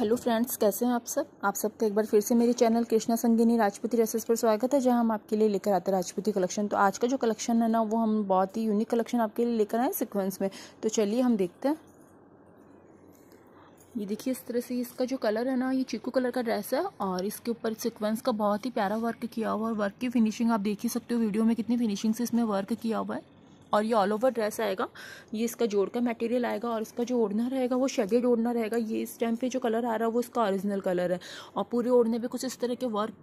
hello friends कैसे हैं आप सब आप सब का तो एक बार फिर से मेरे चैनल कृष्णा संगिनी राजपूती रेसेस पर स्वागत है जहां हम आपके लिए लेकर आते हैं राजपूती कलेक्शन तो आज का जो कलेक्शन है ना वो हम बहुत ही यूनिक कलेक्शन आपके लिए लेकर आए सीक्वेंस में तो चलिए हम देखते हैं ये देखिए इस तरह से इसका जो कलर है ना ये चीकू कलर का ड्रेस है और इसके ऊपर सिक्वेंस का बहुत ही प्यारा वर्क किया हुआ और वर्क की फिनिशिंग आप देख ही सकते हो वीडियो में कितनी फिनिशिंग से इसमें वर्क किया हुआ है और ये ऑल ओवर ड्रेस आएगा ये इसका जोड़ का मटेरियल आएगा और इसका जो ओढ़ना रहेगा वो शेडेड ओढ़ना रहेगा ये इस टाइम पे जो कलर आ रहा है वो इसका ओरिजिनल कलर है और पूरे ओढ़ने पे कुछ इस तरह के वर्क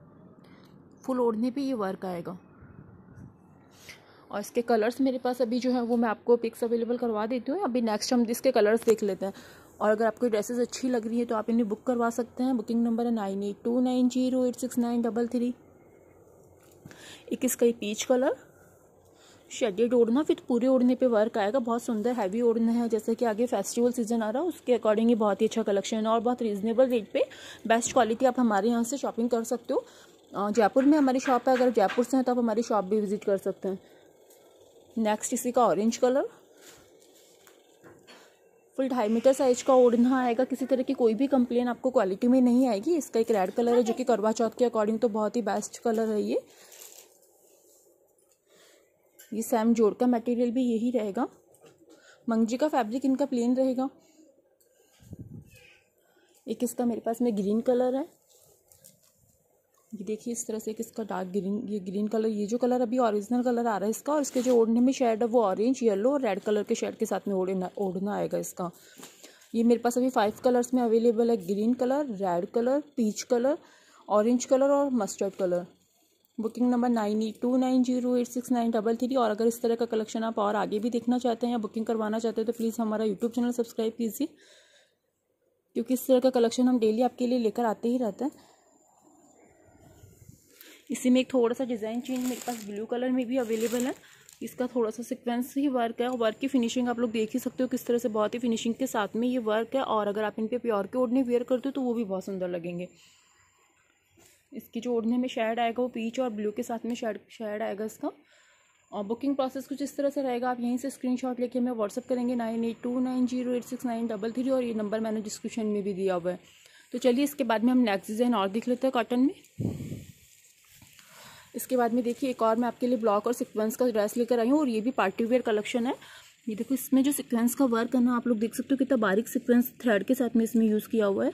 फुल ओढ़ने पे ये वर्क आएगा और इसके कलर्स मेरे पास अभी जो है वो मैं आपको पिक्स अवेलेबल करवा देती हूँ अभी नेक्स्ट हम इसके कलर्स देख लेते हैं और अगर आपको ड्रेसेस अच्छी लग रही है तो आप इन्हें बुक करवा सकते हैं बुकिंग नंबर है nine eight two nine zero eight six nine double three एक इसका ये पीच कलर शेडेड ओढ़ना फिर पूरे ओढ़ने पे वर्क आएगा बहुत सुंदर हैवी ओढ़ना है जैसे कि आगे फेस्टिवल सीजन आ रहा है उसके अकॉर्डिंग ही बहुत ही अच्छा कलेक्शन है और बहुत रीजनेबल रेट पे बेस्ट क्वालिटी आप हमारे यहाँ से शॉपिंग कर सकते हो जयपुर में हमारी शॉप है अगर जयपुर से हैं तो आप हमारी शॉप भी विजिट कर सकते हैं नेक्स्ट इसी का ऑरेंज कलर फुल ढाई मीटर साइज का ओढ़ना आएगा किसी तरह की कोई भी कंप्लेन आपको क्वालिटी में नहीं आएगी इसका एक रेड कलर है जो कि करवा चौथ के अकॉर्डिंग तो बहुत ही बेस्ट कलर है ये ये सैम जोड़ का मटेरियल भी यही रहेगा मंगजी का फैब्रिक इनका प्लेन रहेगा एक इसका मेरे पास में ग्रीन कलर है ये देखिए इस तरह से एक इसका डार्क ग्रीन ये ग्रीन कलर ये जो कलर अभी ओरिजिनल कलर आ रहा है इसका और इसके जो ओढ़ने में शेड है वो ऑरेंज येलो और रेड कलर के शेड के साथ में ओढ़ना ओढ़ना आएगा इसका ये मेरे पास अभी फाइव कलर्स में अवेलेबल है green colour red colour peach colour orange colour और mustard colour booking number nine eight two nine zero eight six nine double three और अगर इस तरह का कलेक्शन आप और आगे भी देखना चाहते हैं या बुकिंग करवाना चाहते हैं तो प्लीज़ हमारा यूट्यूब चैनल सब्सक्राइब कीजिए क्योंकि इस तरह का कलेक्शन हम डेली आपके लिए लेकर आते ही रहते हैं इसी में एक थोड़ा सा डिज़ाइन चेंज मेरे पास ब्लू कलर में भी अवेलेबल है इसका थोड़ा सा सिक्वेंस ही वर्क है वर्क की फिनिशिंग आप लोग देख ही सकते हो किस तरह से बहुत ही फिनिशिंग के साथ में ये वर्क है और अगर आप इन पर प्योर के ओढ़ने वेयर करते हो तो वो भी बहुत सुंदर लगेंगे इसकी जो ओढ़ने में शेड आएगा वो पीच और ब्लू के साथ में शेड शेड आएगा इसका और बुकिंग प्रोसेस कुछ इस तरह से रहेगा आप यहीं से स्क्रीनशॉट लेके हमें व्हाट्सअप करेंगे nine eight two nine zero eight six nine double three और ये नंबर मैंने डिस्क्रिप्शन में भी दिया हुआ है तो चलिए इसके बाद में हम नेक्स्ट डिज़ाइन और देख लेते हैं कॉटन में इसके बाद में देखिए एक और मैं आपके लिए ब्लॉक और सिक्वेंस का ड्रेस लेकर आई हूँ और ये भी पार्टी वेयर कलेक्शन है ये देखो इसमें जो सिक्वेंस का वर्क है ना आप लोग देख सकते हो कितना बारीक सिक्वेंस थ्रेड के साथ में इसमें यूज़ किया हुआ है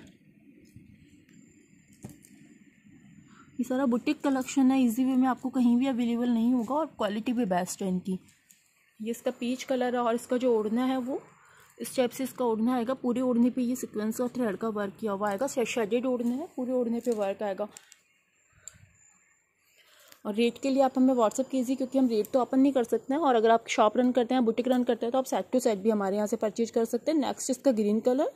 ये सारा बुटीक कलेक्शन है इजी वे में आपको कहीं भी अवेलेबल नहीं होगा और क्वालिटी भी बेस्ट है इनकी ये इसका पीच कलर है और इसका जो ओढ़ना है वो इस टाइप से इसका ओढ़ना आएगा पूरे ओढ़ने पे ये सिक्वेंस और थ्रेड का वर्क किया हुआ आएगा शेडेड ओढ़ने है पूरे ओढ़ने पे वर्क आएगा और रेट के लिए आप हमें व्हाट्सअप कीजिए क्योंकि हम रेट तो अपन नहीं कर सकते हैं और अगर आप शॉप रन करते हैं बुटीक रन करते हैं तो आप सेट टू सेट भी हमारे यहाँ से परचेज कर सकते हैं नेक्स्ट इसका ग्रीन कलर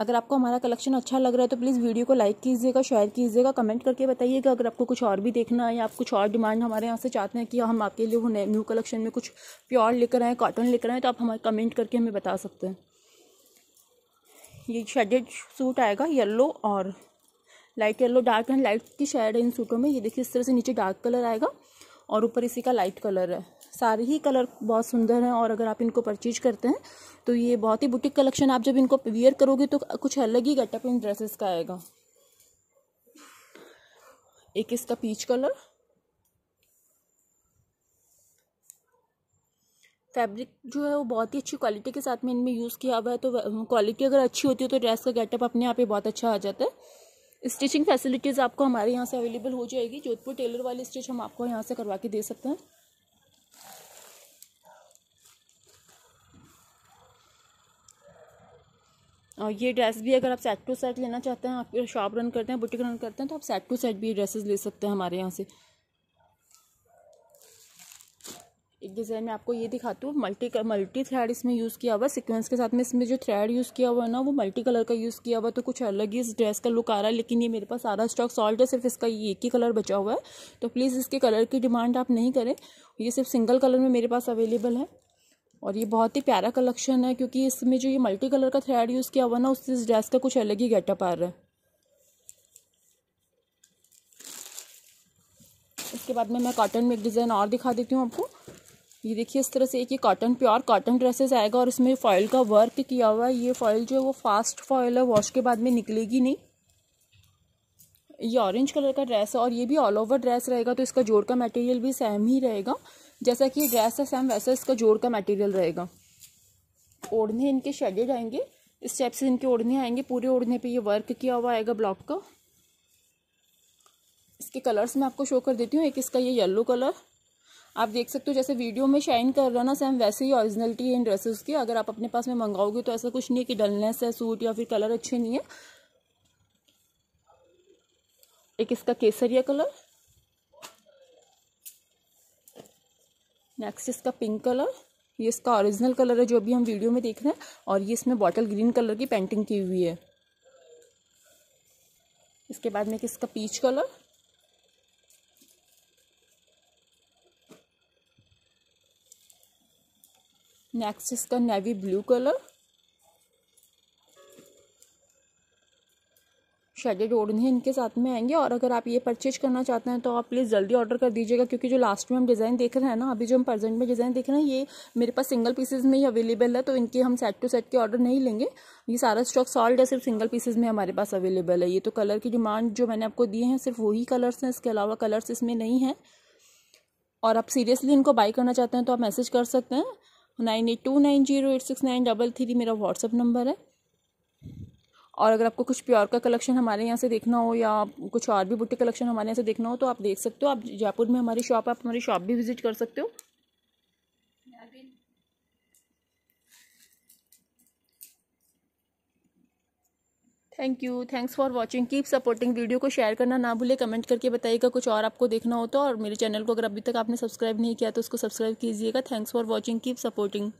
अगर आपको हमारा कलेक्शन अच्छा लग रहा है तो प्लीज़ वीडियो को लाइक कीजिएगा शेयर कीजिएगा कमेंट करके बताइएगा अगर आपको कुछ और भी देखना है या आप कुछ और डिमांड हमारे यहाँ से चाहते हैं कि हम आपके लिए न्यू कलेक्शन में कुछ प्योर लेकर आएँ कॉटन लेकर आएँ तो आप हमारे कमेंट करके हमें बता सकते हैं ये शेडेड सूट आएगा येल्लो और light yellow dark and light की शेड है इन सूटों में ये देखिए इस तरह से नीचे डार्क कलर आएगा और ऊपर इसी का लाइट कलर है सारे ही कलर बहुत सुंदर हैं और अगर आप इनको परचेज करते हैं तो ये बहुत ही बुटीक कलेक्शन आप जब इनको वियर करोगे तो कुछ अलग ही गेटअप इन ड्रेसेस का आएगा एक इसका पीच कलर फैब्रिक जो है वो बहुत ही अच्छी क्वालिटी के साथ में इनमें यूज़ किया हुआ है तो क्वालिटी अगर अच्छी होती है तो ड्रेस का गेटअप अपने आप ही बहुत अच्छा आ जाता है स्टिचिंग फैसिलिटीज़ आपको हमारे यहाँ से अवेलेबल हो जाएगी जोधपुर टेलर वाली स्टिच हम आपको यहाँ से करवा के दे सकते हैं और ये ड्रेस भी अगर आप सेट टू सेट लेना चाहते हैं आप शॉप रन करते हैं बुटीक रन करते हैं तो आप सेट टू सेट भी ड्रेसेस ले सकते हैं हमारे यहाँ से एक डिज़ाइन में आपको ये दिखाती हूँ मल्टी मल्टी थ्रेड इसमें यूज़ किया हुआ सीक्वेंस के साथ में इसमें जो थ्रेड यूज़ किया हुआ है ना वो मल्टी कलर का यूज़ किया हुआ तो कुछ अलग ही इस ड्रेस का लुक आ रहा है लेकिन ये मेरे पास सारा स्टॉक सॉल्ट है सिर्फ इसका ये एक ही कलर बचा हुआ है तो प्लीज़ इसके कलर की डिमांड आप नहीं करें ये सिर्फ सिंगल कलर में मेरे पास अवेलेबल है और ये बहुत ही प्यारा कलेक्शन है क्योंकि इसमें जो ये मल्टी कलर का थ्रेड यूज़ किया हुआ ना उससे इस ड्रेस का कुछ अलग ही गेटअप आ रहा है इसके बाद में मैं कॉटन में एक डिज़ाइन और दिखा देती हूँ आपको ये देखिए इस तरह से एक ये कॉटन प्योर कॉटन ड्रेसेस आएगा और इसमें फॉइल का वर्क किया हुआ है ये फॉइल जो है वो फास्ट फॉइल है वॉश के बाद में निकलेगी नहीं ये ऑरेंज कलर का ड्रेस है और ये भी ऑल ओवर ड्रेस रहेगा तो इसका जोड़ का मटेरियल भी सेम ही रहेगा जैसा कि ड्रेस है सेम वैसा इसका जोड़ का मटेरियल रहेगा ओढ़ने इनके शेडेड आएंगे इस टाइप से इनके ओढ़ने आएंगे पूरे ओढ़ने पे ये वर्क किया हुआ आएगा ब्लॉक का इसके कलर्स मैं आपको शो कर देती हूँ एक इसका ये येलो कलर आप देख सकते हो जैसे वीडियो में शाइन कर रहा ना सेम वैसे ही ऑरिजिनलिटी है इन ड्रेसेस की अगर आप अपने पास में मंगाओगे तो ऐसा कुछ नहीं है कि डलनेस है सूट या फिर कलर अच्छे नहीं है एक इसका केसरिया कलर नेक्स्ट इसका पिंक कलर ये इसका ओरिजिनल कलर है जो अभी हम वीडियो में देख रहे हैं और ये इसमें बॉटल ग्रीन कलर की पेंटिंग की हुई है इसके बाद में किसका इसका पीच कलर नेक्स्ट इसका नेवी ब्लू कलर शेडेड ओढ़ने इनके साथ में आएंगे और अगर आप ये परचेज करना चाहते हैं तो आप प्लीज़ जल्दी ऑर्डर कर दीजिएगा क्योंकि जो लास्ट में हम डिज़ाइन देख रहे हैं ना अभी जो हम प्रेजेंट में डिज़ाइन देख रहे हैं ये मेरे पास सिंगल पीसेज में ही अवेलेबल है तो इनके हम सेट टू सेट के ऑर्डर नहीं लेंगे ये सारा स्टॉक सॉल्ट है सिर्फ सिंगल पीसेज में हमारे पास अवेलेबल है ये तो कलर की डिमांड जो मैंने आपको दिए हैं सिर्फ वही कलर्स हैं इसके अलावा कलर्स इसमें नहीं हैं और आप सीरियसली इनको बाई करना चाहते हैं तो आप मैसेज कर सकते हैं nine eight two nine zero eight six nine double three मेरा व्हाट्सअप नंबर है और अगर आपको कुछ प्योर का कलेक्शन हमारे यहाँ से देखना हो या कुछ और भी बुटीक कलेक्शन हमारे यहाँ से देखना हो तो आप देख सकते हो आप जयपुर में हमारी शॉप आप हमारी शॉप भी विज़िट कर सकते हो thank you thanks for watching keep supporting video को शेयर करना ना भूले कमेंट करके बताइएगा कुछ और आपको देखना हो तो और मेरे चैनल को अगर अभी तक आपने सब्सक्राइब नहीं किया तो उसको सब्सक्राइब कीजिएगा thanks for watching keep supporting